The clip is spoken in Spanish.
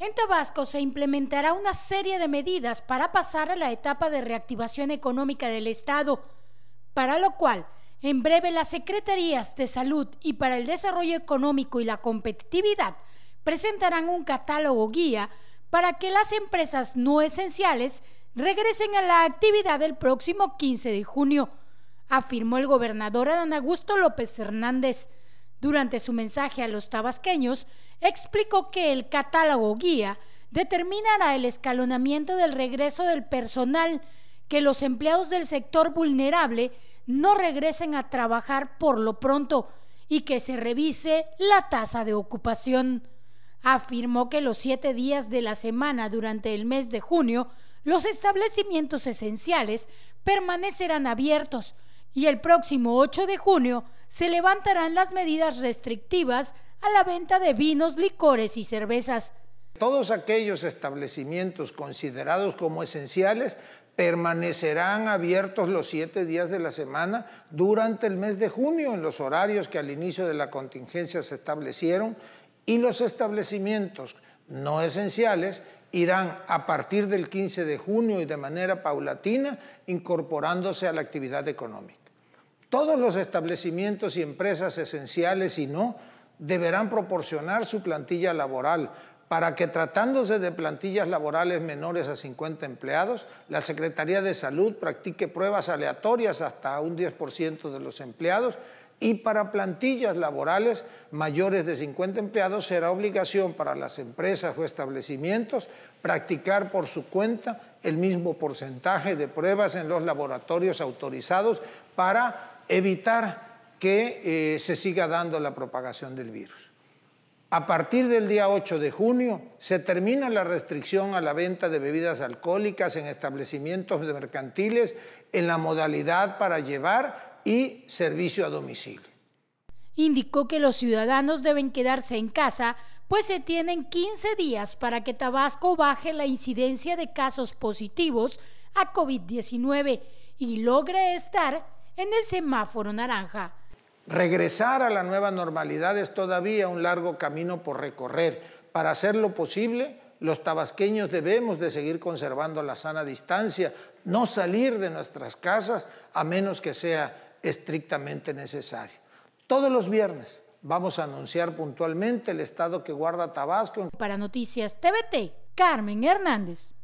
En Tabasco se implementará una serie de medidas para pasar a la etapa de reactivación económica del Estado, para lo cual, en breve, las Secretarías de Salud y para el Desarrollo Económico y la Competitividad presentarán un catálogo guía para que las empresas no esenciales regresen a la actividad el próximo 15 de junio, afirmó el gobernador Adán Augusto López Hernández. Durante su mensaje a los tabasqueños, explicó que el catálogo guía determinará el escalonamiento del regreso del personal, que los empleados del sector vulnerable no regresen a trabajar por lo pronto y que se revise la tasa de ocupación. Afirmó que los siete días de la semana durante el mes de junio, los establecimientos esenciales permanecerán abiertos y el próximo 8 de junio se levantarán las medidas restrictivas a la venta de vinos, licores y cervezas. Todos aquellos establecimientos considerados como esenciales permanecerán abiertos los siete días de la semana durante el mes de junio en los horarios que al inicio de la contingencia se establecieron y los establecimientos no esenciales irán a partir del 15 de junio y de manera paulatina incorporándose a la actividad económica. Todos los establecimientos y empresas esenciales y no deberán proporcionar su plantilla laboral para que tratándose de plantillas laborales menores a 50 empleados, la Secretaría de Salud practique pruebas aleatorias hasta un 10% de los empleados y para plantillas laborales mayores de 50 empleados será obligación para las empresas o establecimientos practicar por su cuenta el mismo porcentaje de pruebas en los laboratorios autorizados para evitar que eh, se siga dando la propagación del virus. A partir del día 8 de junio se termina la restricción a la venta de bebidas alcohólicas en establecimientos de mercantiles en la modalidad para llevar y servicio a domicilio. Indicó que los ciudadanos deben quedarse en casa, pues se tienen 15 días para que Tabasco baje la incidencia de casos positivos a COVID-19 y logre estar en el semáforo naranja. Regresar a la nueva normalidad es todavía un largo camino por recorrer. Para hacerlo posible, los tabasqueños debemos de seguir conservando la sana distancia, no salir de nuestras casas a menos que sea estrictamente necesario. Todos los viernes vamos a anunciar puntualmente el estado que guarda Tabasco. Para Noticias TVT, Carmen Hernández.